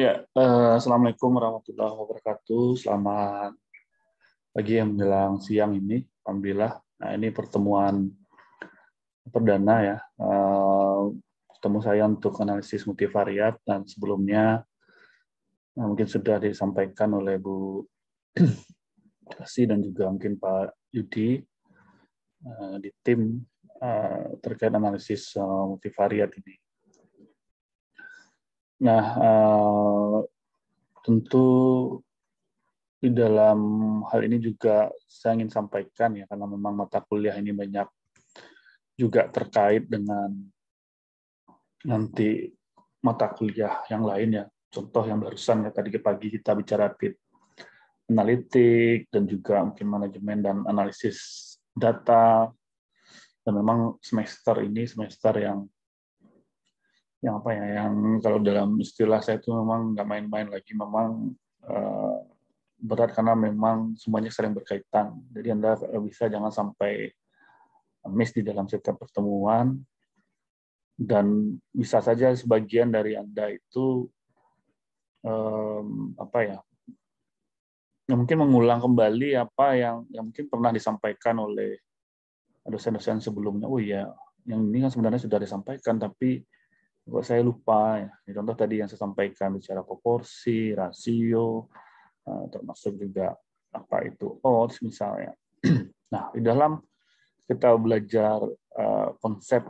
Ya, eh, assalamualaikum warahmatullahi wabarakatuh. Selamat pagi yang menjelang siang ini, alhamdulillah. Nah ini pertemuan perdana ya, eh, ketemu saya untuk analisis multivariat dan sebelumnya nah, mungkin sudah disampaikan oleh Bu Kasih dan juga mungkin Pak Yudi eh, di tim terkait analisis multivariat ini. Nah, uh, tentu di dalam hal ini juga saya ingin sampaikan ya karena memang mata kuliah ini banyak juga terkait dengan nanti mata kuliah yang lain ya contoh yang barusan ya tadi pagi kita bicara tip analitik dan juga mungkin manajemen dan analisis data dan memang semester ini semester yang yang apa ya yang kalau dalam istilah saya itu memang nggak main-main lagi memang uh, berat karena memang semuanya sering berkaitan jadi anda eh, bisa jangan sampai miss di dalam setiap pertemuan dan bisa saja sebagian dari anda itu um, apa ya, ya mungkin mengulang kembali apa yang yang mungkin pernah disampaikan oleh dosen-dosen sebelumnya oh iya yang ini kan sebenarnya sudah disampaikan tapi kok saya lupa ya. contoh tadi yang saya sampaikan bicara proporsi rasio eh, termasuk juga apa itu odds misalnya nah di dalam kita belajar eh, konsep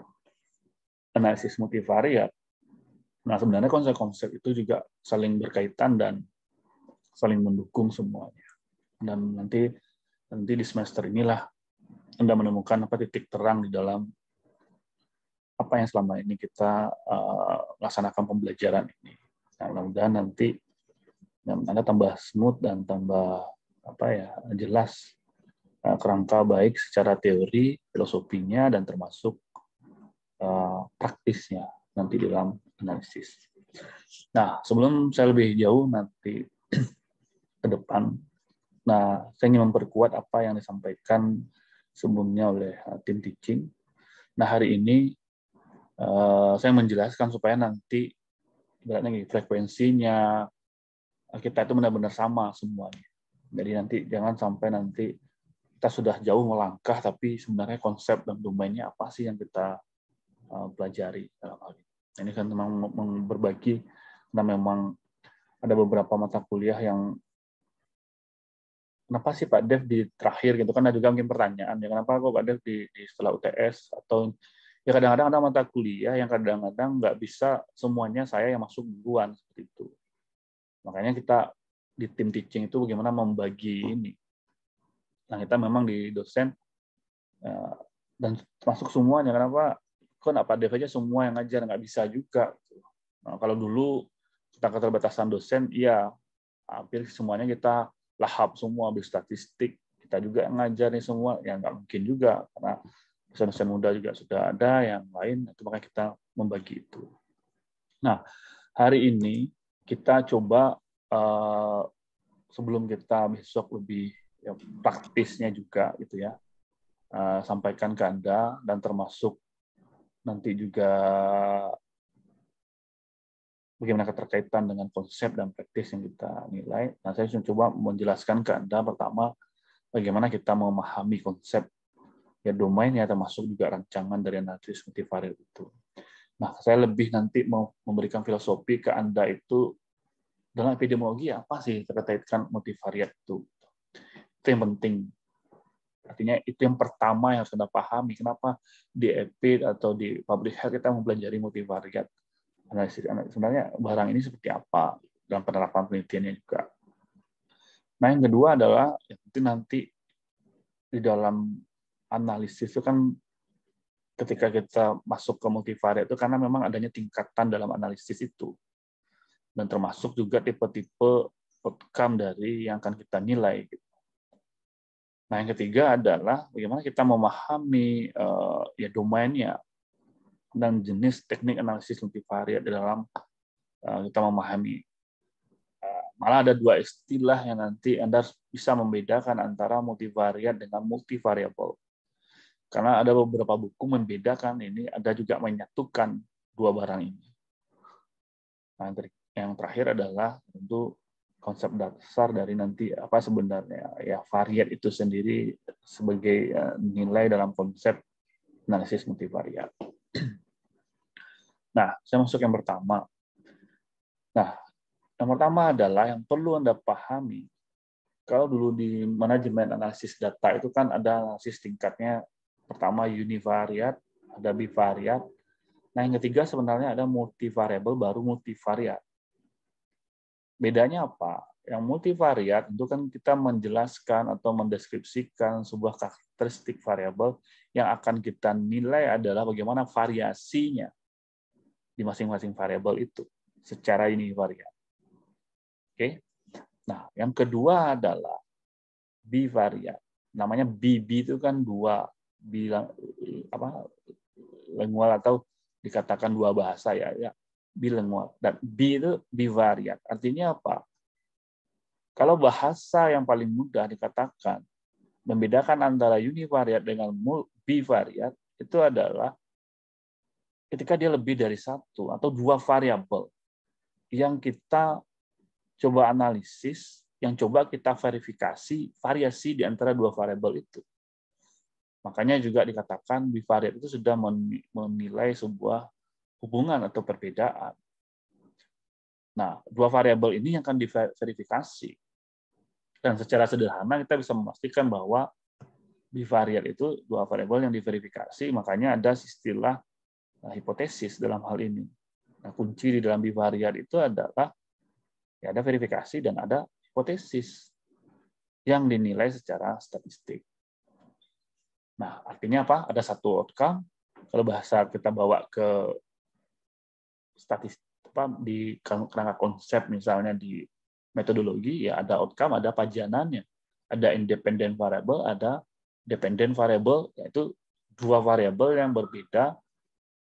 analisis multivariat nah sebenarnya konsep-konsep itu juga saling berkaitan dan saling mendukung semuanya dan nanti nanti di semester inilah anda menemukan apa titik terang di dalam apa yang selama ini kita eh, laksanakan pembelajaran ini. Nah, mudah-mudahan nanti ya, Anda tambah smooth dan tambah apa ya jelas eh, kerangka baik secara teori, filosofinya dan termasuk eh, praktisnya nanti dalam analisis. Nah, sebelum saya lebih jauh nanti ke depan, nah saya ingin memperkuat apa yang disampaikan sebelumnya oleh tim teaching. Nah, hari ini Eh, saya menjelaskan supaya nanti beratnya frekuensinya kita itu benar-benar sama semuanya. Jadi nanti jangan sampai nanti kita sudah jauh melangkah tapi sebenarnya konsep dan domainnya apa sih yang kita eh, pelajari dalam hal ini. Nah, ini kan memang berbagi karena memang ada beberapa mata kuliah yang kenapa sih Pak Dev di terakhir gitu kan ada juga mungkin pertanyaan ya kenapa kok Pak Dev di, di setelah UTS atau ya kadang-kadang ada mata kuliah yang kadang-kadang nggak bisa semuanya saya yang masuk duluan seperti itu. Makanya kita di tim teaching itu bagaimana membagi ini. Nah kita memang di dosen eh, dan masuk semuanya. Kenapa? Kok nggak pada aja semua yang ngajar nggak bisa juga. Nah, kalau dulu kita keterbatasan dosen, iya hampir semuanya kita lahap semua, habis statistik, kita juga ngajar nih semua, yang nggak mungkin juga karena dosen-dosen muda juga sudah ada, yang lain, itu makanya kita membagi itu. Nah, hari ini kita coba uh, sebelum kita besok lebih ya, praktisnya juga gitu ya, uh, sampaikan ke Anda dan termasuk nanti juga bagaimana keterkaitan dengan konsep dan praktis yang kita nilai. Nah, saya coba menjelaskan ke Anda pertama bagaimana kita memahami konsep ya domainnya termasuk juga rancangan dari analisis multivariat itu. Nah, saya lebih nanti mau memberikan filosofi ke Anda itu dalam epidemiologi apa sih terkaitkan multivariat itu. Itu yang penting. Artinya itu yang pertama yang harus Anda pahami. Kenapa di EPID atau di public health kita mempelajari multivariat. Analisis, sebenarnya barang ini seperti apa dalam penerapan penelitiannya juga. Nah, yang kedua adalah itu nanti di dalam analisis itu kan ketika kita masuk ke multivariat itu karena memang adanya tingkatan dalam analisis itu. Dan termasuk juga tipe-tipe outcome dari yang akan kita nilai. Gitu. Nah, yang ketiga adalah bagaimana kita memahami uh, ya domainnya dan jenis teknik analisis multivariat di dalam eh, kita memahami. Eh, malah ada dua istilah yang nanti Anda bisa membedakan antara multivariat dengan multivariable karena ada beberapa buku membedakan ini, ada juga menyatukan dua barang ini. Nah, yang terakhir adalah untuk konsep dasar dari nanti apa sebenarnya ya variat itu sendiri sebagai ya, nilai dalam konsep analisis multivariat. Nah, saya masuk yang pertama. Nah, yang pertama adalah yang perlu Anda pahami. Kalau dulu di manajemen analisis data itu kan ada analisis tingkatnya Pertama univariat, ada bivariat. Nah, yang ketiga sebenarnya ada multivariable baru multivariat. Bedanya apa? Yang multivariat itu kan kita menjelaskan atau mendeskripsikan sebuah karakteristik variabel yang akan kita nilai adalah bagaimana variasinya di masing-masing variabel itu secara univariat. Oke. Nah, yang kedua adalah bivariat. Namanya BB itu kan dua bilang apa lingual atau dikatakan dua bahasa ya ya bilingual dan bi itu bivariat artinya apa kalau bahasa yang paling mudah dikatakan membedakan antara univariat dengan bivariat itu adalah ketika dia lebih dari satu atau dua variabel yang kita coba analisis yang coba kita verifikasi variasi di antara dua variabel itu Makanya juga dikatakan bivariat itu sudah menilai sebuah hubungan atau perbedaan. Nah, dua variabel ini yang akan diverifikasi. Dan secara sederhana kita bisa memastikan bahwa bivariat itu dua variabel yang diverifikasi, makanya ada istilah eh, hipotesis dalam hal ini. Nah, kunci di dalam bivariat itu adalah ya ada verifikasi dan ada hipotesis yang dinilai secara statistik. Nah, artinya apa? Ada satu outcome. Kalau bahasa kita bawa ke statistik apa di kerangka konsep misalnya di metodologi ya ada outcome, ada pajanannya. Ada independent variable, ada dependent variable yaitu dua variabel yang berbeda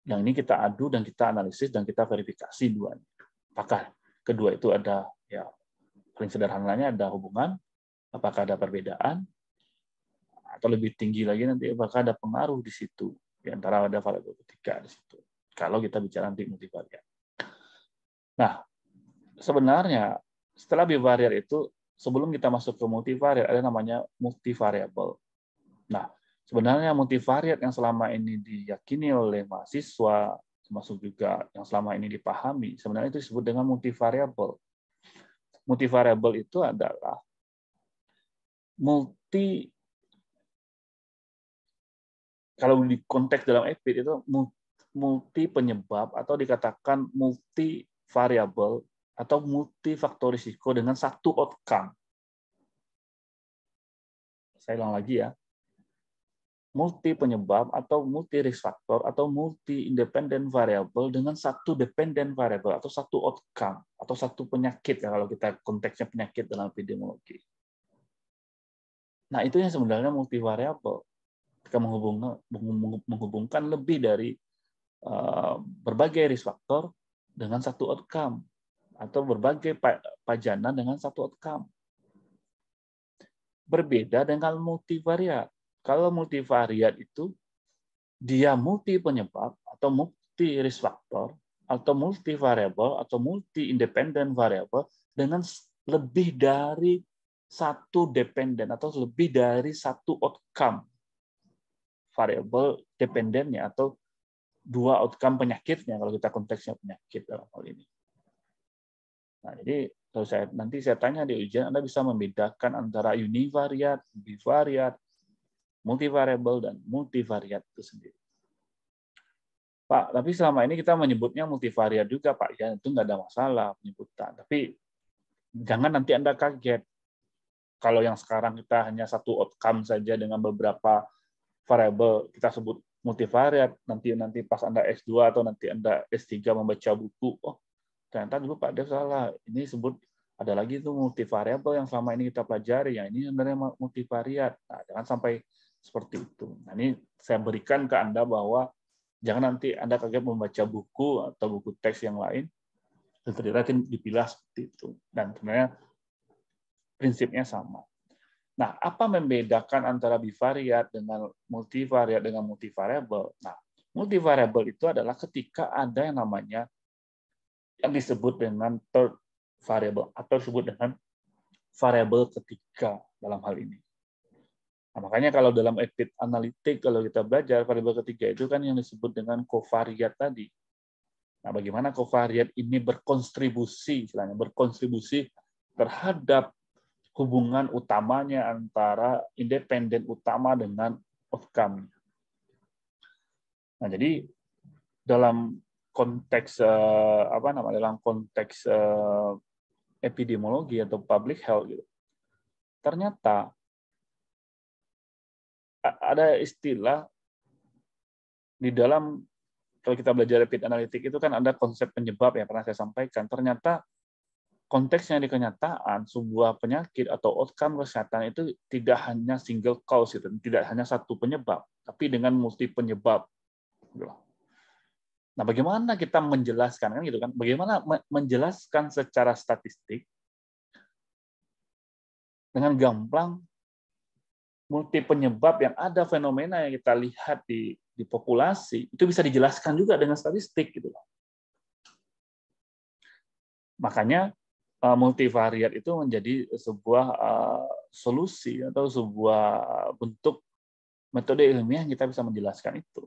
yang ini kita adu dan kita analisis dan kita verifikasi dua Apakah kedua itu ada ya paling sederhananya ada hubungan, apakah ada perbedaan, atau lebih tinggi lagi nanti apakah ada pengaruh di situ di antara ada variabel ketiga di situ kalau kita bicara nanti multivariat. Nah, sebenarnya setelah bivariat itu sebelum kita masuk ke multivariat ada namanya multivariable. Nah, sebenarnya multivariat yang selama ini diyakini oleh mahasiswa termasuk juga yang selama ini dipahami sebenarnya itu disebut dengan multivariable. Multivariable itu adalah multi kalau di konteks dalam EPID itu multi penyebab atau dikatakan multi variabel atau multi faktor risiko dengan satu outcome. Saya ulang lagi ya. Multi penyebab atau multi risk factor atau multi independent variable dengan satu dependent variable atau satu outcome atau satu penyakit ya kalau kita konteksnya penyakit dalam epidemiologi. Nah, itu yang sebenarnya multi variable. Kita menghubungkan, menghubungkan lebih dari eh, berbagai risk factor dengan satu outcome atau berbagai pajanan dengan satu outcome. Berbeda dengan multivariat. Kalau multivariat itu dia multi penyebab atau multi risk factor atau multi variable atau multi independent variable dengan lebih dari satu dependent atau lebih dari satu outcome variabel dependennya atau dua outcome penyakitnya kalau kita konteksnya penyakit dalam hal ini. Nah, jadi kalau saya nanti saya tanya di ujian Anda bisa membedakan antara univariat, bivariat, multivariable dan multivariat itu sendiri. Pak, tapi selama ini kita menyebutnya multivariat juga, Pak. Ya, itu nggak ada masalah penyebutan. Tapi jangan nanti Anda kaget. Kalau yang sekarang kita hanya satu outcome saja dengan beberapa variabel kita sebut multivariat, nanti nanti pas Anda S2 atau nanti Anda S3 membaca buku, oh ternyata juga Pak Dev salah. Ini sebut ada lagi itu multivariabel yang selama ini kita pelajari, yang ini sebenarnya multivariat. Nah, jangan sampai seperti itu. Nah, ini saya berikan ke Anda bahwa jangan nanti Anda kaget membaca buku atau buku teks yang lain, dan ternyata dipilah seperti itu. Dan sebenarnya prinsipnya sama. Nah, apa membedakan antara bivariat dengan multivariat dengan multivariable? Nah, multivariable itu adalah ketika ada yang namanya yang disebut dengan third variable atau disebut dengan variable ketiga dalam hal ini. Nah, makanya kalau dalam exit analitik kalau kita belajar variabel ketiga itu kan yang disebut dengan kovariat tadi. Nah, bagaimana kovariat ini berkontribusi, istilahnya berkontribusi terhadap hubungan utamanya antara independen utama dengan outcome. Nah, jadi dalam konteks eh, apa namanya dalam konteks eh, epidemiologi atau public health gitu. Ternyata ada istilah di dalam kalau kita belajar rapid analitik itu kan ada konsep penyebab yang pernah saya sampaikan. Ternyata konteksnya di kenyataan sebuah penyakit atau outcome kesehatan itu tidak hanya single cause itu tidak hanya satu penyebab tapi dengan multi penyebab gitu nah bagaimana kita menjelaskan kan gitu kan bagaimana menjelaskan secara statistik dengan gamblang multi penyebab yang ada fenomena yang kita lihat di di populasi itu bisa dijelaskan juga dengan statistik gitu makanya Eh, multivariat itu menjadi sebuah eh, solusi atau sebuah bentuk metode ilmiah yang kita bisa menjelaskan itu.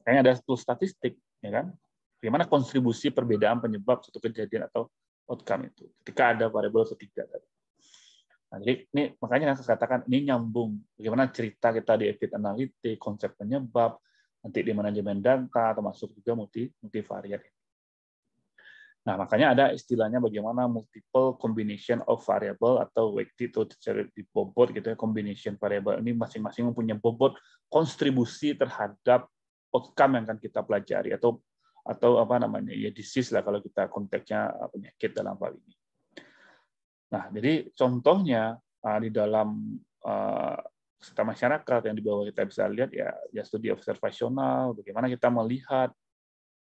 Kayaknya ada satu statistik, ya kan? Bagaimana kontribusi perbedaan penyebab suatu kejadian atau outcome itu ketika ada variabel ketiga tadi. Nah, jadi ini makanya saya katakan ini nyambung bagaimana cerita kita di effect analitik, konsep penyebab, nanti di manajemen data termasuk juga multi multivariat ini. Nah, makanya ada istilahnya bagaimana multiple combination of variable atau weighted itu di bobot gitu ya, combination variable ini masing-masing mempunyai bobot kontribusi terhadap outcome yang akan kita pelajari atau atau apa namanya ya disease lah kalau kita konteksnya uh, penyakit dalam hal ini. Nah, jadi contohnya uh, di dalam uh, serta masyarakat yang di bawah kita bisa lihat ya ya studi observasional bagaimana kita melihat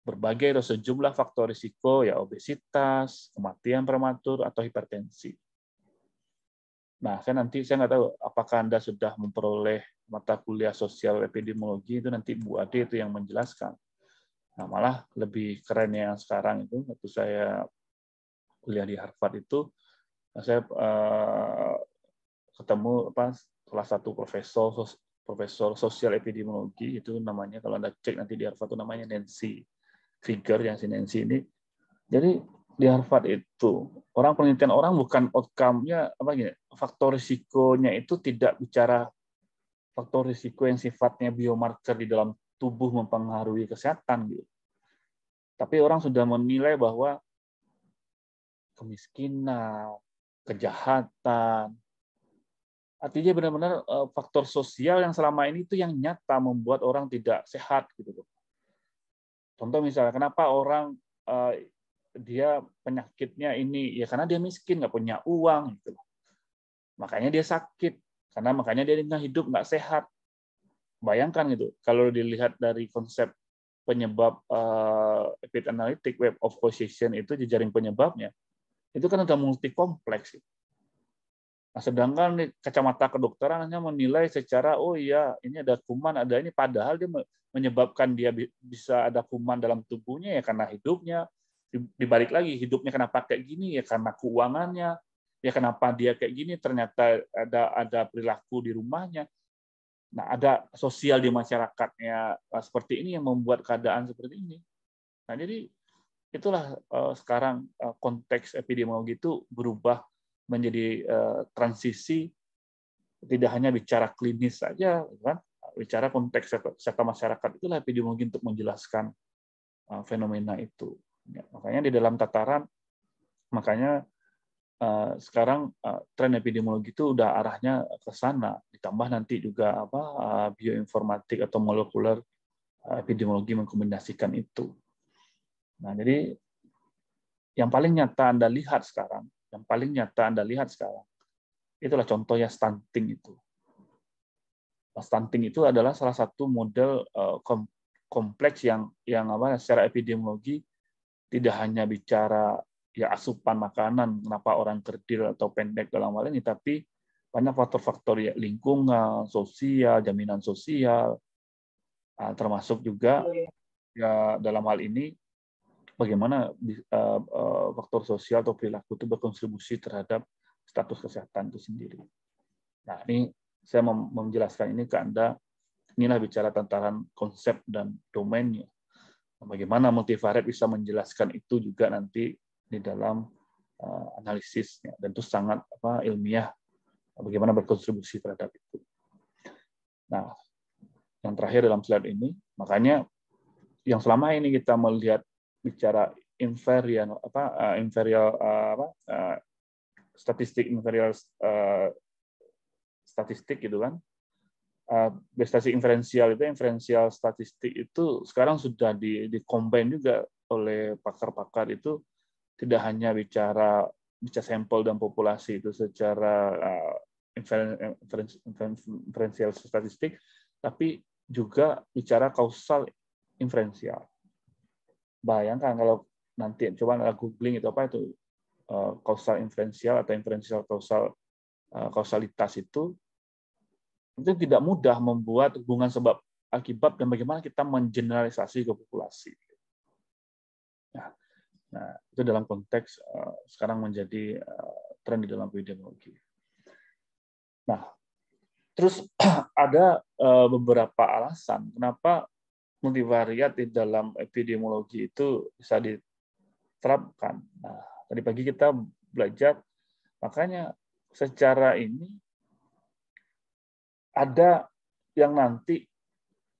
berbagai atau sejumlah faktor risiko ya obesitas, kematian prematur atau hipertensi. Nah, saya kan nanti saya nggak tahu apakah Anda sudah memperoleh mata kuliah sosial epidemiologi itu nanti Bu Ade itu yang menjelaskan. Nah, malah lebih keren yang sekarang itu waktu saya kuliah di Harvard itu nah, saya eh, ketemu apa salah satu profesor profesor sosial epidemiologi itu namanya kalau Anda cek nanti di Harvard itu namanya Nancy figure yang sinensi ini. Jadi di Harvard itu orang penelitian orang bukan outcome-nya apa gini, faktor risikonya itu tidak bicara faktor risiko yang sifatnya biomarker di dalam tubuh mempengaruhi kesehatan gitu. Tapi orang sudah menilai bahwa kemiskinan, kejahatan, artinya benar-benar eh, faktor sosial yang selama ini itu yang nyata membuat orang tidak sehat gitu loh. Contoh misalnya, kenapa orang uh, dia penyakitnya ini ya karena dia miskin nggak punya uang gitu Makanya dia sakit karena makanya dia nggak hidup nggak sehat. Bayangkan gitu kalau dilihat dari konsep penyebab uh, eh, fit analytic web of causation itu jejaring penyebabnya itu kan udah multi kompleks. Gitu. Nah, sedangkan kacamata kedokteran hanya menilai secara oh iya ini ada kuman, ada ini padahal dia menyebabkan dia bisa ada kuman dalam tubuhnya ya karena hidupnya dibalik lagi hidupnya karena pakai gini ya karena keuangannya ya kenapa dia kayak gini ternyata ada ada perilaku di rumahnya nah ada sosial di masyarakatnya nah, seperti ini yang membuat keadaan seperti ini nah jadi itulah eh, sekarang eh, konteks epidemiologi itu berubah menjadi uh, transisi tidak hanya bicara klinis saja, kan? bicara konteks serta masyarakat itulah epidemiologi untuk menjelaskan uh, fenomena itu. Ya, makanya di dalam tataran, makanya uh, sekarang uh, tren epidemiologi itu udah arahnya ke sana. Ditambah nanti juga apa uh, bioinformatik atau molekuler uh, epidemiologi mengkombinasikan itu. Nah, jadi yang paling nyata Anda lihat sekarang yang paling nyata Anda lihat sekarang. Itulah contoh ya stunting itu. Stunting itu adalah salah satu model eh, kompleks yang yang apa secara epidemiologi tidak hanya bicara ya asupan makanan kenapa orang kerdil atau pendek dalam hal ini tapi banyak faktor-faktor ya lingkungan, sosial, jaminan sosial ah, termasuk juga iya. ya dalam hal ini bagaimana uh, uh, faktor sosial atau perilaku itu berkontribusi terhadap status kesehatan itu sendiri. Nah, ini saya menjelaskan ini ke Anda, inilah bicara tantaran konsep dan domainnya. Nah, bagaimana multivariate bisa menjelaskan itu juga nanti di dalam uh, analisisnya. Dan itu sangat apa, ilmiah, bagaimana berkontribusi terhadap itu. Nah, yang terakhir dalam slide ini, makanya yang selama ini kita melihat bicara inferior apa uh, inferior uh, apa uh, statistik inferior uh, statistik gitu kan uh, bestasi inferensial itu inferensial statistik itu sekarang sudah di di juga oleh pakar-pakar itu tidak hanya bicara bicara sampel dan populasi itu secara uh, inferensial statistik tapi juga bicara kausal inferensial bayangkan kalau nanti coba nggak googling itu apa itu kausal eh, inferensial atau inferensial kausal eh, kausalitas itu itu tidak mudah membuat hubungan sebab akibat dan bagaimana kita mengeneralisasi ke populasi. Nah, nah itu dalam konteks uh, sekarang menjadi uh, tren di dalam epidemiologi. Nah, terus ada uh, beberapa alasan kenapa multivariat di dalam epidemiologi itu bisa diterapkan. Nah, tadi pagi kita belajar, makanya secara ini ada yang nanti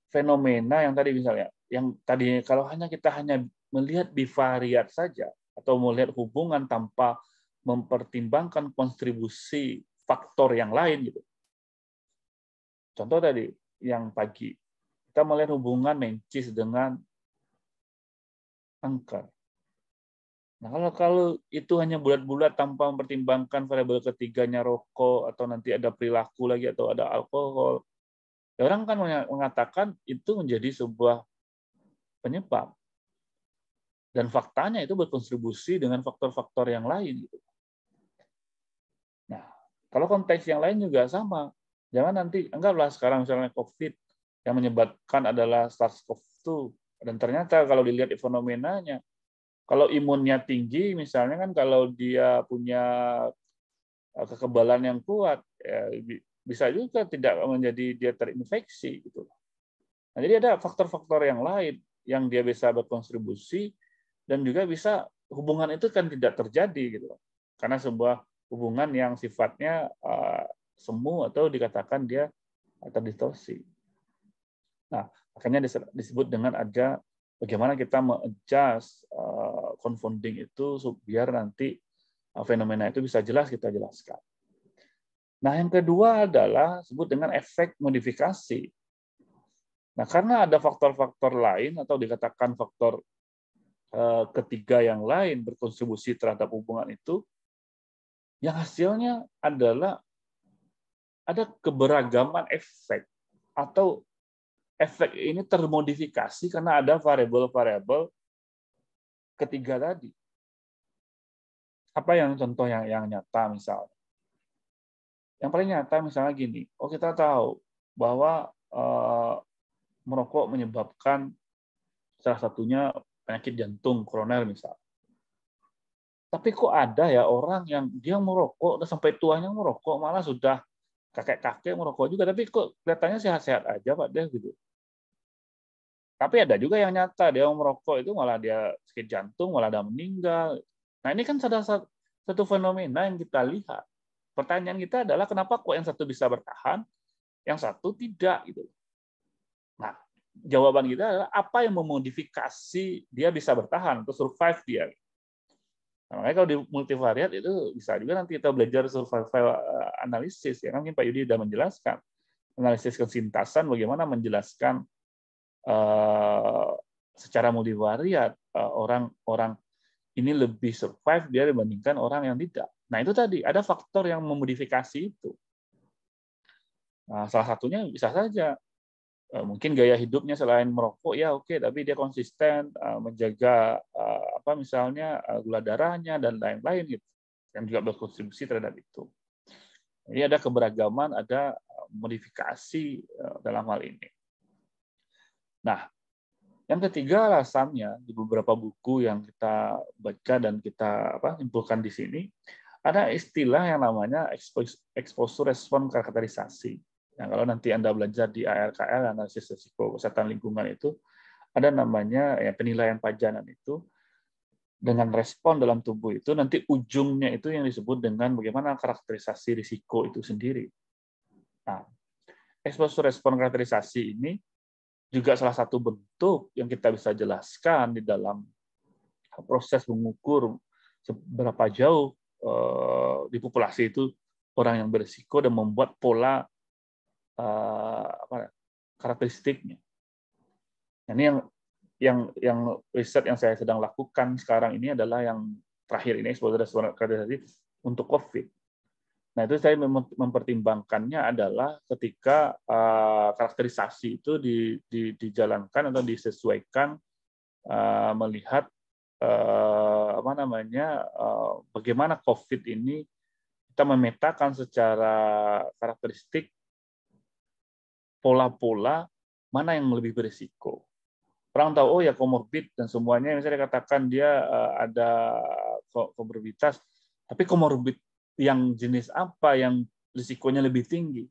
fenomena yang tadi misalnya, yang tadi kalau hanya kita hanya melihat bivariat saja atau melihat hubungan tanpa mempertimbangkan kontribusi faktor yang lain gitu. Contoh tadi yang pagi kita melihat hubungan mencis dengan angka. Nah, kalau kalau itu hanya bulat-bulat tanpa mempertimbangkan variabel ketiganya rokok atau nanti ada perilaku lagi atau ada alkohol, ya orang kan mengatakan itu menjadi sebuah penyebab. Dan faktanya itu berkontribusi dengan faktor-faktor yang lain. Gitu. Nah, kalau konteks yang lain juga sama. Jangan nanti, anggaplah sekarang misalnya COVID, yang menyebabkan adalah SARS-CoV-2. Dan ternyata kalau dilihat fenomenanya, kalau imunnya tinggi, misalnya kan kalau dia punya eh, kekebalan yang kuat, ya bisa juga tidak menjadi dia terinfeksi gitu. Nah, jadi ada faktor-faktor yang lain yang dia bisa berkontribusi dan juga bisa hubungan itu kan tidak terjadi gitu Karena sebuah hubungan yang sifatnya eh, semu atau dikatakan dia eh, terdistorsi. Nah, makanya disebut dengan ada bagaimana kita mengejas eh, confounding itu biar nanti eh, fenomena itu bisa jelas kita jelaskan. Nah, yang kedua adalah sebut dengan efek modifikasi. Nah, karena ada faktor-faktor lain atau dikatakan faktor eh, ketiga yang lain berkontribusi terhadap hubungan itu, yang hasilnya adalah ada keberagaman efek atau efek ini termodifikasi karena ada variabel-variabel ketiga tadi. Apa yang contoh yang yang nyata misal? Yang paling nyata misalnya gini, oh kita tahu bahwa eh, merokok menyebabkan salah satunya penyakit jantung koroner misal. Tapi kok ada ya orang yang dia merokok udah sampai tuanya merokok malah sudah kakek-kakek merokok juga tapi kok kelihatannya sehat-sehat aja Pak Dev gitu. Tapi ada juga yang nyata dia merokok itu malah dia sakit jantung, malah ada meninggal. Nah ini kan salah satu fenomena yang kita lihat. Pertanyaan kita adalah kenapa kok yang satu bisa bertahan, yang satu tidak gitu. Nah jawaban kita adalah apa yang memodifikasi dia bisa bertahan atau survive dia. Nah, makanya kalau di multivariat itu bisa juga nanti kita belajar survival eh, analysis ya kan mungkin Pak Yudi sudah menjelaskan analisis kesintasan bagaimana menjelaskan Eh, secara multivariat ya, eh, orang orang ini lebih survive dia dibandingkan orang yang tidak. Nah itu tadi ada faktor yang memodifikasi itu. Nah, salah satunya bisa saja eh, mungkin gaya hidupnya selain merokok ya oke okay, tapi dia konsisten menjaga apa misalnya gula darahnya dan lain-lain gitu yang juga berkontribusi terhadap itu. Ini ada keberagaman, ada modifikasi dalam hal ini. Nah, yang ketiga alasannya di beberapa buku yang kita baca dan kita apa simpulkan di sini ada istilah yang namanya exposure response karakterisasi. Nah, kalau nanti Anda belajar di ARKL analisis risiko kesehatan lingkungan itu ada namanya ya, penilaian pajanan itu dengan respon dalam tubuh itu nanti ujungnya itu yang disebut dengan bagaimana karakterisasi risiko itu sendiri. Nah, exposure response karakterisasi ini juga salah satu bentuk yang kita bisa jelaskan di dalam proses mengukur seberapa jauh eh, di populasi itu orang yang berisiko dan membuat pola eh, karakteristiknya. Nah, ini yang yang yang riset yang saya sedang lakukan sekarang ini adalah yang terakhir ini exposure response tadi untuk COVID. Nah, itu saya mempertimbangkannya adalah ketika uh, karakterisasi itu di, di, dijalankan atau disesuaikan uh, melihat uh, apa namanya uh, bagaimana COVID ini kita memetakan secara karakteristik pola-pola mana yang lebih berisiko. Orang tahu oh ya komorbid dan semuanya misalnya katakan dia uh, ada komorbiditas, tapi komorbid yang jenis apa yang risikonya lebih tinggi.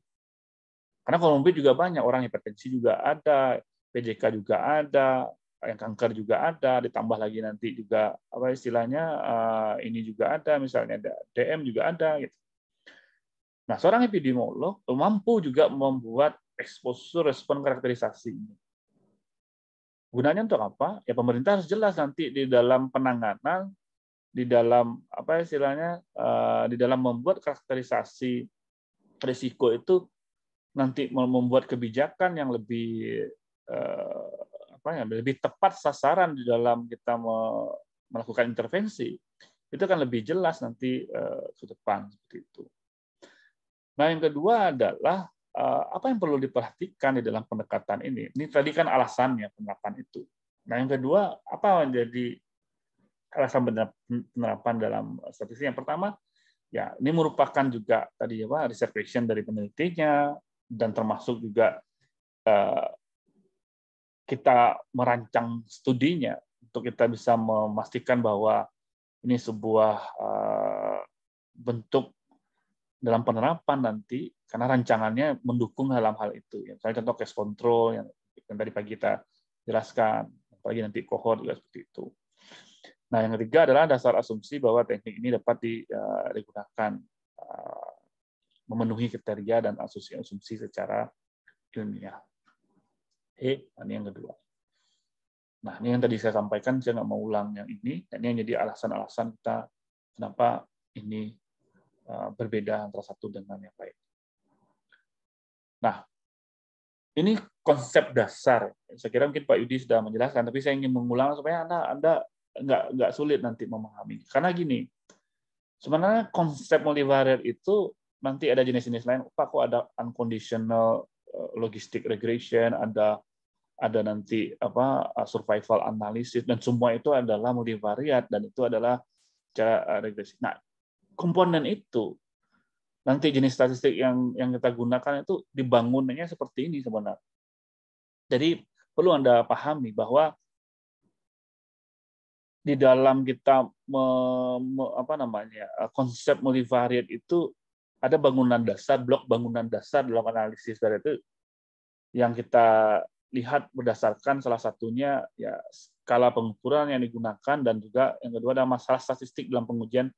Karena komorbid juga banyak, orang hipertensi juga ada, PJK juga ada, yang kanker juga ada, ditambah lagi nanti juga apa istilahnya eh, ini juga ada, misalnya ada DM juga ada gitu. Nah, seorang epidemiolog mampu juga membuat exposure respon karakterisasi ini. Gunanya untuk apa? Ya pemerintah harus jelas nanti di dalam penanganan di dalam apa istilahnya eh, di dalam membuat karakterisasi risiko itu nanti membuat kebijakan yang lebih eh, apa ya lebih tepat sasaran di dalam kita melakukan intervensi itu akan lebih jelas nanti eh, ke depan seperti itu. Nah yang kedua adalah apa yang perlu diperhatikan di dalam pendekatan ini. Ini tadi kan alasannya penerapan itu. Nah yang kedua apa yang menjadi rasa penerapan dalam statistik. Yang pertama, ya ini merupakan juga tadi apa research question dari penelitinya dan termasuk juga eh, kita merancang studinya untuk kita bisa memastikan bahwa ini sebuah eh, bentuk dalam penerapan nanti karena rancangannya mendukung dalam hal itu. Ya, misalnya contoh case control yang, yang tadi pagi kita jelaskan, apalagi nanti cohort juga seperti itu. Nah, yang ketiga adalah dasar asumsi bahwa teknik ini dapat eh, digunakan eh, memenuhi kriteria dan asumsi-asumsi secara ilmiah. Oke, ini yang kedua. Nah, ini yang tadi saya sampaikan, saya nggak mau ulang yang ini. Ini yang jadi alasan-alasan kita kenapa ini eh, berbeda antara satu dengan yang lain. Nah, ini konsep dasar. Saya kira mungkin Pak Yudi sudah menjelaskan, tapi saya ingin mengulang supaya Anda, Anda nggak nggak sulit nanti memahami. Karena gini, sebenarnya konsep multivariate itu nanti ada jenis-jenis lain. Pak, kok ada unconditional eh, logistic regression, ada ada nanti apa eh, survival analysis dan semua itu adalah multivariat dan itu adalah cara eh, regresi. Nah, komponen itu nanti jenis statistik yang yang kita gunakan itu dibangunnya seperti ini sebenarnya. Jadi perlu Anda pahami bahwa di dalam kita me, me, apa namanya eh, konsep multivariate itu ada bangunan dasar blok bangunan dasar dalam analisis dari itu yang kita lihat berdasarkan salah satunya ya skala pengukuran yang digunakan dan juga yang kedua ada masalah statistik dalam pengujian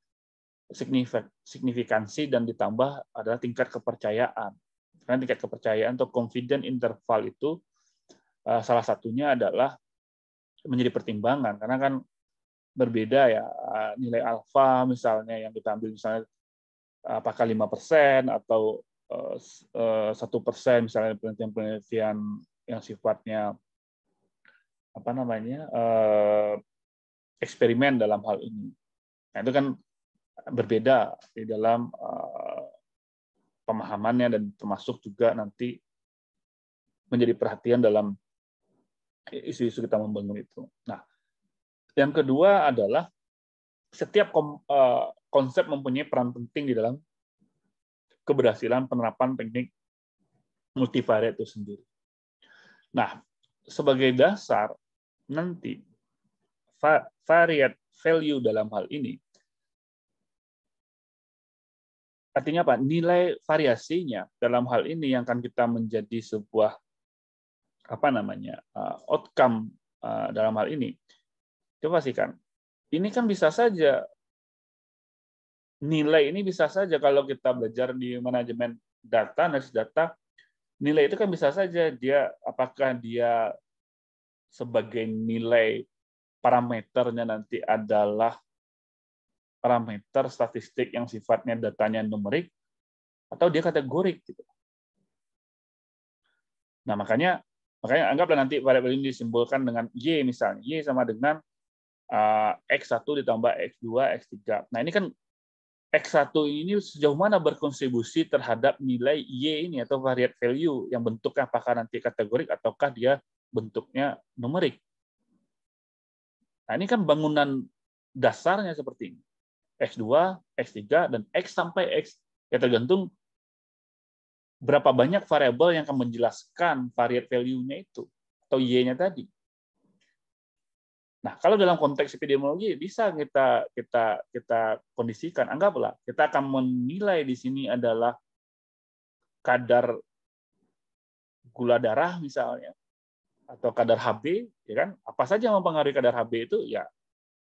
signifikansi dan ditambah adalah tingkat kepercayaan karena tingkat kepercayaan atau confident interval itu eh, salah satunya adalah menjadi pertimbangan karena kan berbeda ya eh, nilai alfa misalnya yang kita ambil misalnya apakah lima persen atau eh, eh, satu persen misalnya penelitian-penelitian yang sifatnya apa namanya eksperimen dalam hal ini. Nah, itu kan berbeda di dalam pemahamannya dan termasuk juga nanti menjadi perhatian dalam isu-isu kita membangun itu. Nah, yang kedua adalah setiap kom, uh, konsep mempunyai peran penting di dalam keberhasilan penerapan teknik multivariat itu sendiri. Nah, sebagai dasar nanti variat value dalam hal ini artinya apa? Nilai variasinya dalam hal ini yang akan kita menjadi sebuah apa namanya? Eh, outcome eh, dalam hal ini Coba sih kan, ini kan bisa saja nilai ini bisa saja kalau kita belajar di manajemen data, analisis data, nilai itu kan bisa saja dia apakah dia sebagai nilai parameternya nanti adalah parameter statistik yang sifatnya datanya numerik atau dia kategorik gitu. Nah, makanya makanya anggaplah nanti variabel ini disimbolkan dengan y misalnya. Y sama dengan Eh, X1 ditambah X2, X3. Nah, ini kan X1 ini sejauh mana berkontribusi terhadap nilai Y ini atau variate value yang bentuknya apakah nanti kategorik ataukah dia bentuknya numerik. Nah, ini kan bangunan dasarnya seperti ini. X2, X3, dan X sampai X. Ya tergantung berapa banyak variabel yang akan menjelaskan variate value-nya itu atau Y-nya tadi. Nah, kalau dalam konteks epidemiologi bisa kita kita kita kondisikan. Anggaplah kita akan menilai di sini adalah kadar gula darah misalnya atau kadar HB, ya kan? Apa saja yang mempengaruhi kadar HB itu ya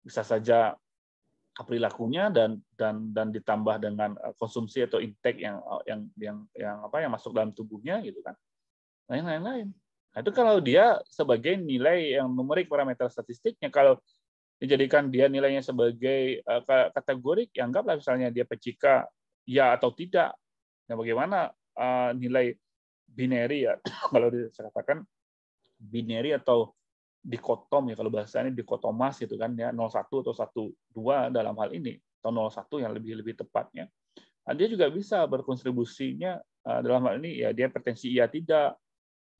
bisa saja perilakunya dan dan dan ditambah dengan e, konsumsi atau intake yang yang yang yang apa yang masuk dalam tubuhnya gitu kan. Lain-lain lain. Nah, itu kalau dia sebagai nilai yang numerik parameter statistiknya, kalau dijadikan dia nilainya sebagai eh, kategori, kategorik, ya anggaplah misalnya dia pecika ya atau tidak. Nah, bagaimana eh, nilai binary ya kalau dikatakan binary atau dikotom ya kalau bahasanya dikotomas gitu kan ya 01 atau 12 dalam hal ini atau 01 yang lebih lebih tepatnya. Nah, dia juga bisa berkontribusinya eh, dalam hal ini ya dia pretensi iya tidak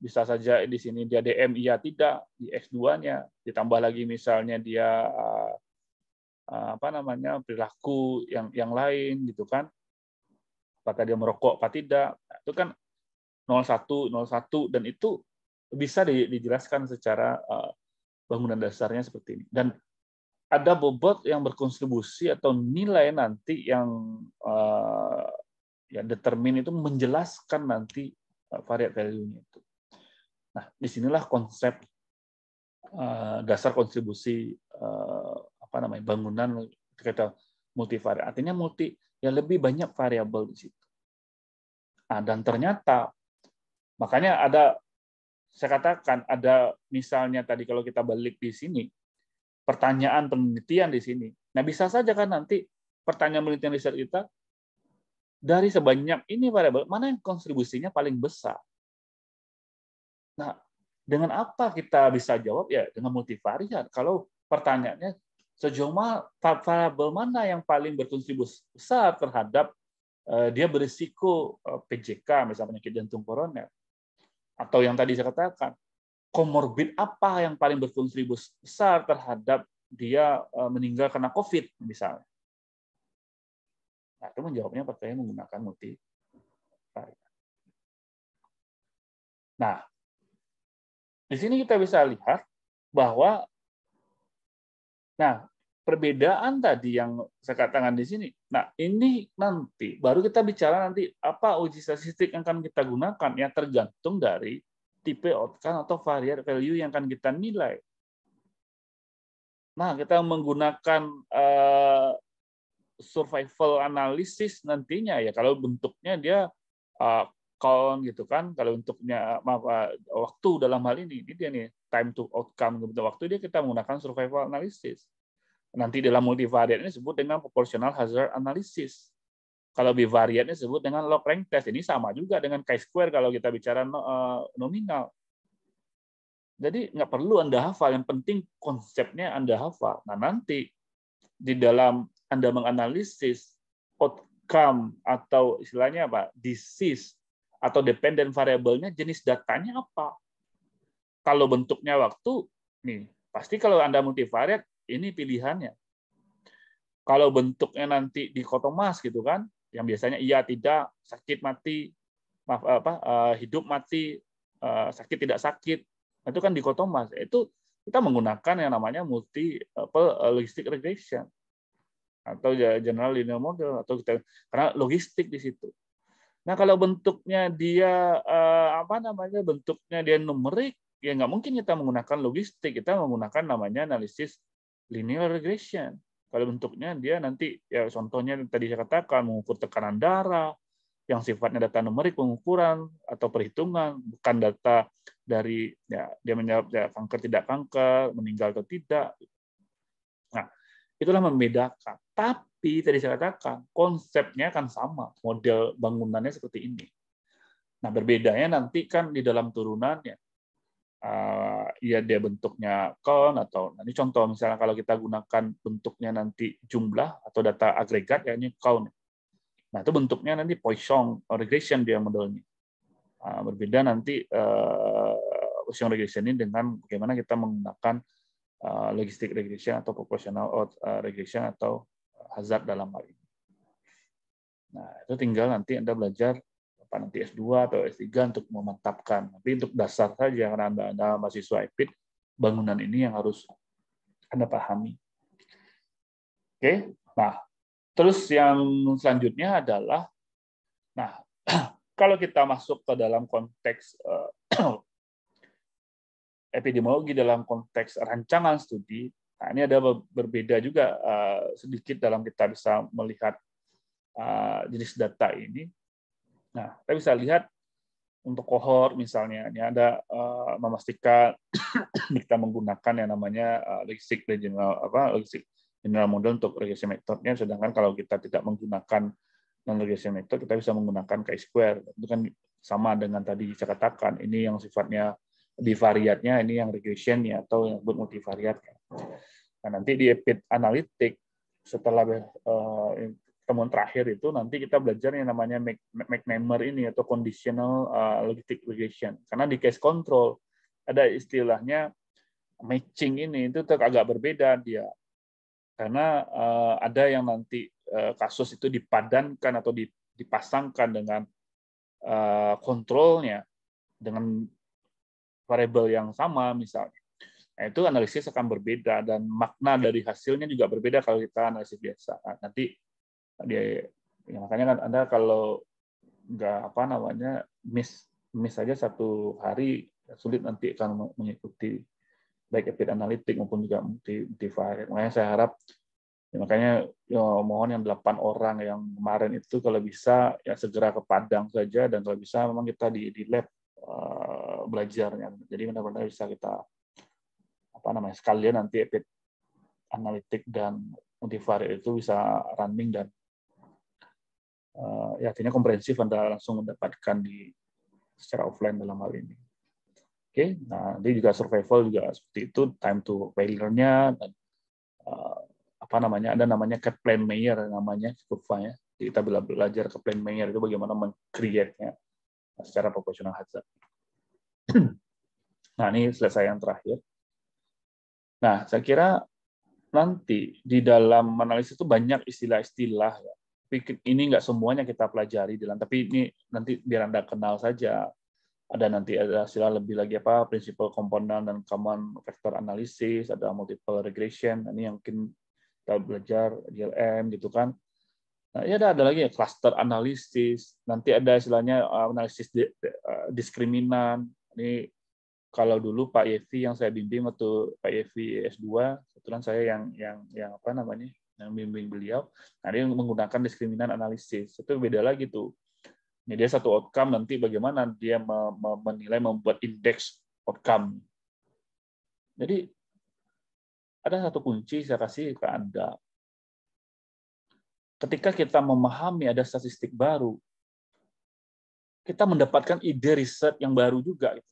bisa saja di sini dia DM iya tidak di S2-nya ditambah lagi misalnya dia uh, uh, apa namanya perilaku yang yang lain gitu kan apakah dia merokok apa tidak nah, itu kan 01 01 dan itu bisa dijelaskan secara uh, bangunan dasarnya seperti ini dan ada bobot yang berkontribusi atau nilai nanti yang ya determin itu menjelaskan nanti variabel value-nya itu Nah, disinilah konsep eh, dasar kontribusi eh, apa namanya bangunan kita multivariat. Artinya multi ya lebih banyak variabel di situ. Nah, dan ternyata makanya ada saya katakan ada misalnya tadi kalau kita balik di sini pertanyaan penelitian di sini. Nah, bisa saja kan nanti pertanyaan penelitian riset kita dari sebanyak ini variabel mana yang kontribusinya paling besar? Nah, dengan apa kita bisa jawab? Ya, dengan multivariat. Kalau pertanyaannya, sejauh mana variabel mana yang paling berkontribusi besar terhadap eh, dia berisiko eh, PJK, misalnya penyakit jantung koroner, atau yang tadi saya katakan, komorbid apa yang paling berkontribusi besar terhadap dia eh, meninggal karena COVID, misalnya. Nah, itu menjawabnya pertanyaan menggunakan multi. Nah, di sini kita bisa lihat bahwa nah, perbedaan tadi yang saya katakan di sini. Nah, ini nanti baru kita bicara nanti apa uji statistik yang akan kita gunakan Yang tergantung dari tipe outcome atau varian value yang akan kita nilai. Nah, kita menggunakan uh, survival analysis nantinya ya kalau bentuknya dia uh, account gitu kan kalau untuknya maaf, eh, waktu dalam hal ini ini dia nih time to outcome gitu waktu dia kita menggunakan survival analysis nanti dalam multivariate ini disebut dengan proportional hazard analysis kalau ini disebut dengan log rank test ini sama juga dengan chi-square kalau kita bicara eh, nominal jadi nggak perlu anda hafal yang penting konsepnya anda hafal nah nanti di dalam anda menganalisis outcome atau istilahnya apa disease atau dependent variabelnya jenis datanya apa. Kalau bentuknya waktu, nih pasti kalau Anda multivariat, ini pilihannya. Kalau bentuknya nanti dikotomas gitu kan, yang biasanya iya tidak, sakit mati, maaf apa eh, hidup mati, eh, sakit tidak sakit, nah, itu kan dikotomas. Itu kita menggunakan yang namanya multi apa, logistic regression atau ya general linear model atau kita karena logistik di situ Nah kalau bentuknya dia eh, apa namanya bentuknya dia numerik ya nggak mungkin kita menggunakan logistik kita menggunakan namanya analisis linear regression. Kalau bentuknya dia nanti ya contohnya tadi saya katakan mengukur tekanan darah yang sifatnya data numerik pengukuran atau perhitungan bukan data dari ya dia menjawab ya, kanker tidak kanker meninggal atau tidak. Nah itulah membedakan. Tapi tapi tadi saya katakan, konsepnya akan sama, model bangunannya seperti ini. Nah, berbedanya nanti kan di dalam turunannya. ya dia bentuknya count atau nah, Ini contoh misalnya kalau kita gunakan bentuknya nanti jumlah atau data agregat ya ini count. Nah, itu bentuknya nanti Poisson regression dia modelnya. Uh, berbeda nanti uh, Poisson regression ini dengan bagaimana kita menggunakan eh, logistik regression atau proportional eh, regression atau hazard dalam hal ini. Nah, itu tinggal nanti Anda belajar apa nanti S2 atau S3 untuk memantapkan. Tapi untuk dasar saja karena Anda, Anda mahasiswa IPIT, bangunan ini yang harus Anda pahami. Oke. Nah, terus yang selanjutnya adalah nah, kalau kita masuk ke dalam konteks eh, epidemiologi dalam konteks rancangan studi, Nah, ini ada berbeda juga uh, sedikit dalam kita bisa melihat uh, jenis data ini. Nah, kita bisa lihat untuk kohort misalnya, ini ada uh, memastikan kita menggunakan yang namanya uh, logistik regional apa logistik general model untuk regression metode. sedangkan kalau kita tidak menggunakan non regression method, kita bisa menggunakan k square Itu kan sama dengan tadi saya katakan, ini yang sifatnya divariatnya, ini yang regressionnya atau yang multivariat Nah, nanti di EPIT analitik setelah uh, eh, temuan terakhir itu nanti kita belajar yang namanya McNamar ini atau conditional uh, eh, logistic regression. Karena di case control ada istilahnya matching ini itu agak berbeda dia. Karena uh, ada yang nanti uh, kasus itu dipadankan atau dipasangkan dengan uh, kontrolnya dengan variabel yang sama misalnya. Nah, itu analisis akan berbeda dan makna dari hasilnya juga berbeda kalau kita analisis biasa. Nah, nanti dia ya makanya kan Anda kalau nggak apa namanya miss miss saja satu hari sulit nanti akan mengikuti baik appear analitik maupun juga multi multivariate. Makanya saya harap ya makanya ya, mohon yang delapan orang yang kemarin itu kalau bisa ya segera ke Padang saja dan kalau bisa memang kita di di lab uh, belajarnya. Jadi benar-benar bisa kita apa namanya sekalian nanti epid analitik dan multivariat itu bisa running dan uh, ya artinya komprehensif Anda langsung mendapatkan di secara offline dalam hal ini. Oke, okay? nah dia juga survival juga seperti itu time to failure-nya dan uh, apa namanya ada namanya cat plan mayor namanya kurva ya. Jadi kita belajar ke plan mayor itu bagaimana mengcreate-nya secara proporsional hazard. nah, ini selesai yang terakhir. Nah, saya kira nanti di dalam analisis itu banyak istilah-istilah ya. ini nggak semuanya kita pelajari dalam, tapi ini nanti biar anda kenal saja. Ada nanti ada istilah lebih lagi apa principal component dan common factor analysis, ada multiple regression, nah, ini yang mungkin kita belajar DLM gitu kan. Nah, ya ada, ada lagi ya cluster analisis, nanti ada istilahnya uh, analisis uh, diskriminan. Ini kalau dulu Pak Yevi yang saya bimbing waktu Pak Yevi S2, kebetulan saya yang yang yang apa namanya? yang bimbing beliau, nanti menggunakan diskriminan analisis. Itu beda lagi tuh. Ini nah, dia satu outcome nanti bagaimana dia menilai membuat indeks outcome. Jadi ada satu kunci saya kasih ke Anda. Ketika kita memahami ada statistik baru, kita mendapatkan ide riset yang baru juga. Gitu.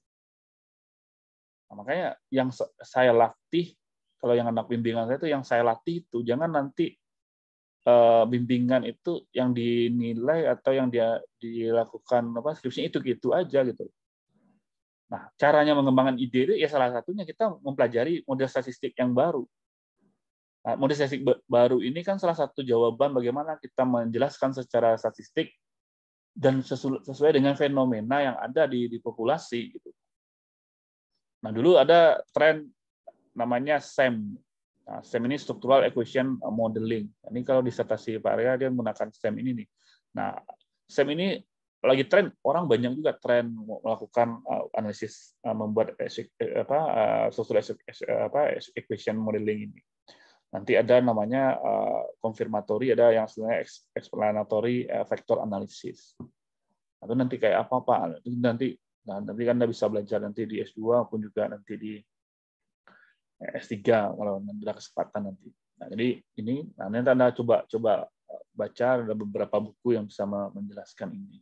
Nah, makanya yang saya latih, kalau yang anak bimbingan saya itu yang saya latih itu jangan nanti eh, bimbingan itu yang dinilai atau yang dia dilakukan apa skripsinya itu gitu aja gitu. Nah, caranya mengembangkan ide itu ya salah satunya kita mempelajari model statistik yang baru. Nah, model statistik baru ini kan salah satu jawaban bagaimana kita menjelaskan secara statistik dan sesuai dengan fenomena yang ada di, di populasi gitu. Nah, dulu ada tren namanya SEM. Nah, SEM ini Structural Equation Modeling. Nah, ini kalau disertasi Pak Arya, dia menggunakan SEM ini nih. Nah, SEM ini lagi tren orang banyak juga tren melakukan eh, analisis eh, membuat eh, apa structural equation modeling ini. Nanti ada namanya confirmatory, ada yang sebenarnya explanatory factor analysis. Atau nanti kayak apa Pak? nanti Nah, nanti kan Anda bisa belajar nanti di S2 maupun juga nanti di S3 kalau ada kesempatan nanti. Nah, jadi ini nah, nanti Anda coba coba eh, baca ada beberapa buku yang bisa menjelaskan ini.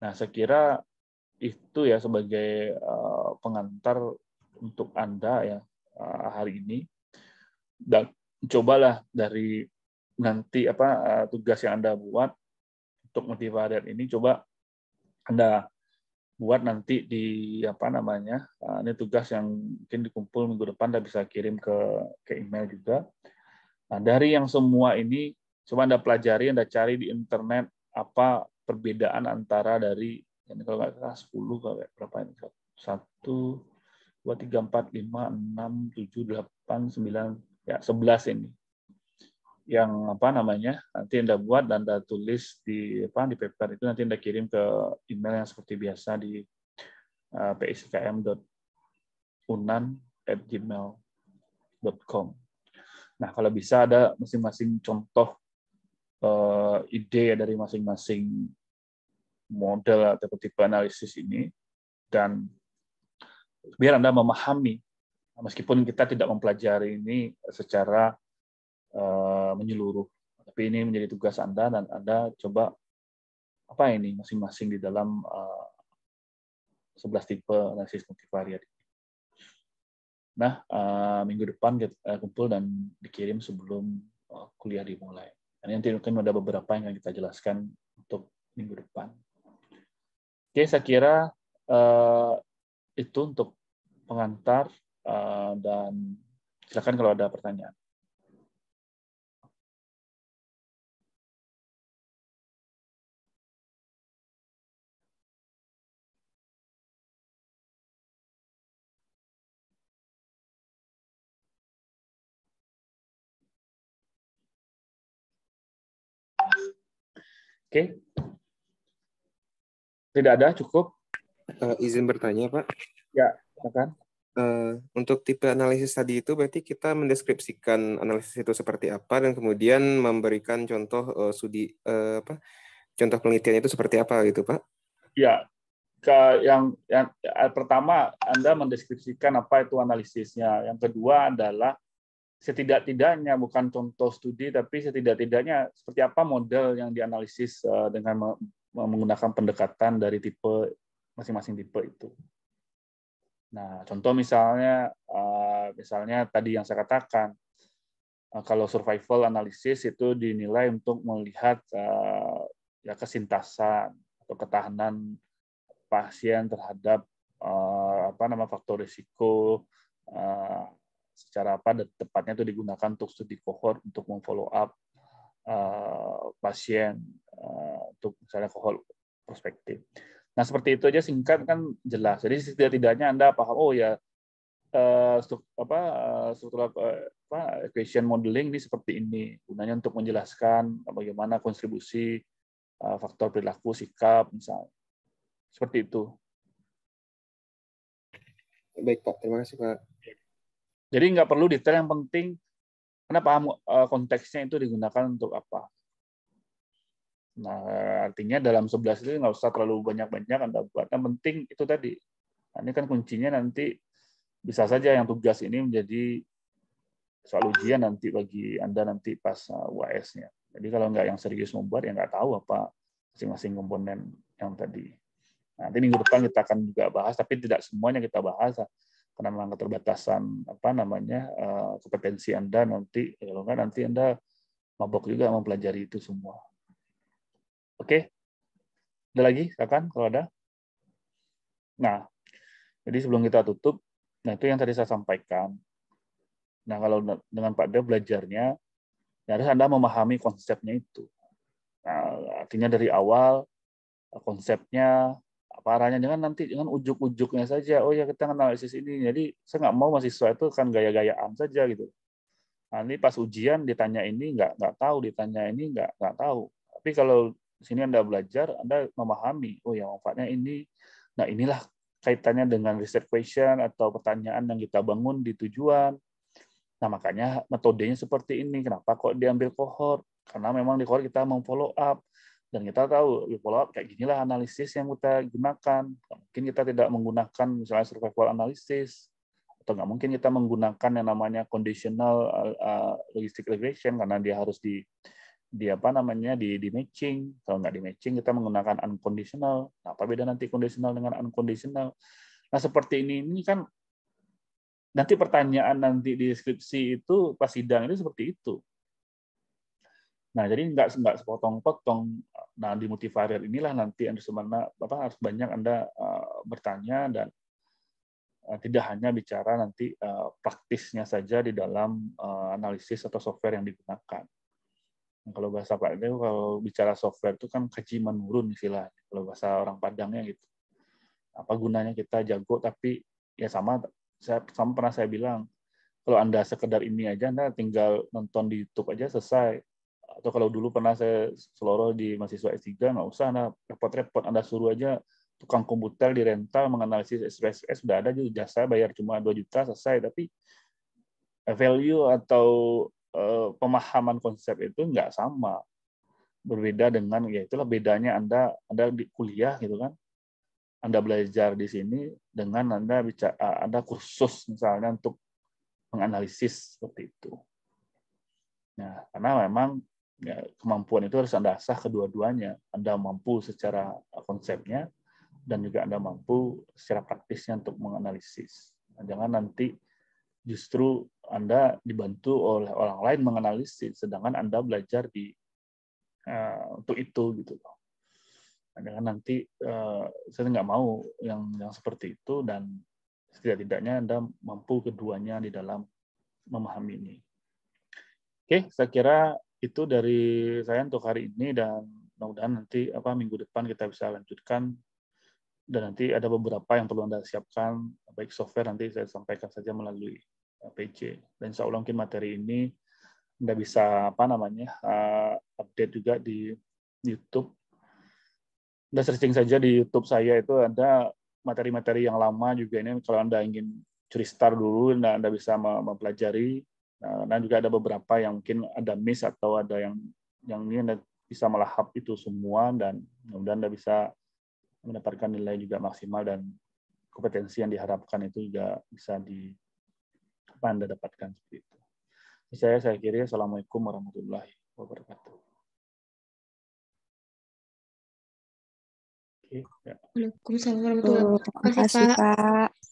Nah, saya kira itu ya sebagai eh, pengantar untuk Anda ya eh, hari ini. Dan cobalah dari nanti apa tugas yang Anda buat untuk motivariat ini coba Anda buat nanti di apa namanya eh, ini tugas yang mungkin dikumpul minggu depan anda bisa kirim ke ke email juga. Nah, dari yang semua ini coba anda pelajari, anda cari di internet apa perbedaan antara dari ini kalau nggak salah sepuluh kalau berapa ini satu dua tiga empat lima enam tujuh delapan sembilan ya sebelas ini yang apa namanya nanti anda buat dan anda tulis di apa di paper itu nanti anda kirim ke email yang seperti biasa di uh, eh, pskm.unan@gmail.com. Nah kalau bisa ada masing-masing contoh uh, ide ya dari masing-masing model atau tipe analisis ini dan biar anda memahami meskipun kita tidak mempelajari ini secara eh, Eh, menyeluruh. Tapi ini menjadi tugas Anda dan Anda coba apa ini masing-masing di dalam uh, eh, 11 tipe analisis multivariat. Nah, uh, minggu depan kita kumpul dan dikirim sebelum uh, kuliah dimulai. Dan nanti mungkin ada beberapa yang akan kita jelaskan untuk minggu depan. Oke, saya kira uh, itu untuk pengantar uh, dan silakan kalau ada pertanyaan. Oke. Tidak ada, cukup. Uh, izin bertanya, Pak. Ya, silakan. Uh, untuk tipe analisis tadi itu berarti kita mendeskripsikan analisis itu seperti apa dan kemudian memberikan contoh uh, eh, studi uh, apa contoh penelitian itu seperti apa gitu pak? Ya, ke yang yang pertama Anda mendeskripsikan apa itu analisisnya. Yang kedua adalah setidak-tidaknya bukan contoh studi tapi setidak-tidaknya seperti apa model yang dianalisis eh, dengan menggunakan pendekatan dari tipe masing-masing tipe itu. Nah, contoh misalnya eh, misalnya tadi yang saya katakan eh, kalau survival analysis itu dinilai untuk melihat ya kesintasan atau ketahanan pasien terhadap apa nama faktor risiko secara apa dan tepatnya itu digunakan untuk studi kohort untuk memfollow up uh, pasien uh, untuk misalnya kohort prospektif. Nah seperti itu aja singkat kan jelas. Jadi setidak-tidaknya anda paham oh ya uh, apa uh, apa equation modeling ini seperti ini gunanya untuk menjelaskan bagaimana kontribusi uh, faktor perilaku sikap misalnya seperti itu. Baik Pak, terima kasih Pak. Jadi nggak perlu detail yang penting kenapa eh, konteksnya itu digunakan untuk apa. Nah, artinya dalam 11 itu nggak usah terlalu banyak-banyak Anda buat. Yang penting itu tadi. Nah, ini kan kuncinya nanti bisa saja yang tugas ini menjadi soal ujian nanti bagi Anda nanti pas eh, UAS-nya. Jadi kalau nggak yang serius membuat, ya nggak tahu apa masing-masing komponen yang tadi. nanti minggu depan kita akan juga bahas, tapi tidak semuanya kita bahas penambangan keterbatasan apa namanya eh, kompetensi Anda nanti ya kalau nggak nanti Anda mabok juga mempelajari itu semua. Oke. Ada lagi silakan kalau ada. Nah, jadi sebelum kita tutup, nah itu yang tadi saya sampaikan. Nah, kalau dengan Pak De belajarnya ya harus Anda memahami konsepnya itu. Nah, artinya dari awal konsepnya parahnya jangan nanti dengan ujuk-ujuknya saja oh ya kita analisis ini jadi saya nggak mau mahasiswa itu kan gaya-gayaan saja gitu nanti pas ujian ditanya ini nggak nggak tahu ditanya ini nggak nggak tahu tapi kalau di sini anda belajar anda memahami oh ya manfaatnya ini nah inilah kaitannya dengan research question atau pertanyaan yang kita bangun di tujuan nah makanya metodenya seperti ini kenapa kok diambil kohort karena memang di kohort kita mau follow up dan kita tahu ya follow up kayak ginilah analisis yang kita gunakan mungkin kita tidak menggunakan misalnya survival analysis atau nggak mungkin kita menggunakan yang namanya conditional eh, eh, logistic regression karena dia harus di di apa namanya di, di matching kalau nggak di matching kita menggunakan unconditional nah, apa beda nanti conditional dengan unconditional nah seperti ini ini kan nanti pertanyaan nanti di deskripsi itu pas sidang itu seperti itu Nah, jadi nggak nggak sepotong-potong. Nah, di multivariate inilah nanti Anda sebenarnya apa harus banyak Anda uh, bertanya dan eh, tidak hanya bicara nanti uh, praktisnya saja di dalam uh, analisis atau software yang digunakan. Nah, kalau bahasa Pak itu kalau bicara software itu kan kaji menurun istilahnya. Kalau bahasa orang Padangnya gitu. Apa gunanya kita jago tapi ya sama saya sama pernah saya bilang kalau Anda sekedar ini aja Anda tinggal nonton di YouTube aja selesai atau kalau dulu pernah saya seloroh di mahasiswa S3 nggak usah anda nah, repot-repot anda suruh aja tukang komputer di rental menganalisis SPSS sudah ada juga jasa bayar cuma 2 juta selesai tapi value atau eh, pemahaman konsep itu nggak sama berbeda dengan ya itulah bedanya anda anda di kuliah gitu kan anda belajar di sini dengan anda bicara eh, ada kursus misalnya untuk menganalisis seperti itu nah karena memang ya, kemampuan itu harus Anda asah kedua-duanya. Anda mampu secara uh, konsepnya dan juga Anda mampu secara praktisnya untuk menganalisis. Nah, jangan nanti justru Anda dibantu oleh orang lain menganalisis, sedangkan Anda belajar di uh, untuk itu gitu loh. Nah, jangan nanti uh, saya nggak mau yang yang seperti itu dan setidak-tidaknya Anda mampu keduanya di dalam memahami ini. Oke, saya kira itu dari saya untuk hari ini dan mudah-mudahan nanti apa minggu depan kita bisa lanjutkan dan nanti ada beberapa yang perlu anda siapkan baik software nanti saya sampaikan saja melalui eh, PC dan insya Allah mungkin materi ini anda bisa apa namanya eh, update juga di YouTube anda searching saja di YouTube saya itu ada materi-materi yang lama juga ini kalau anda ingin curi start dulu anda, anda bisa mempelajari Nah, juga ada beberapa yang mungkin ada miss atau ada yang yang ini Anda bisa melahap itu semua dan mudah-mudahan Anda bisa mendapatkan nilai juga maksimal dan kompetensi yang diharapkan itu juga bisa di apa Anda dapatkan seperti itu. Saya saya kira Assalamualaikum warahmatullahi wabarakatuh. Oke, ya. Waalaikumsalam warahmatullahi oh, wabarakatuh. Terima kasih, Pak.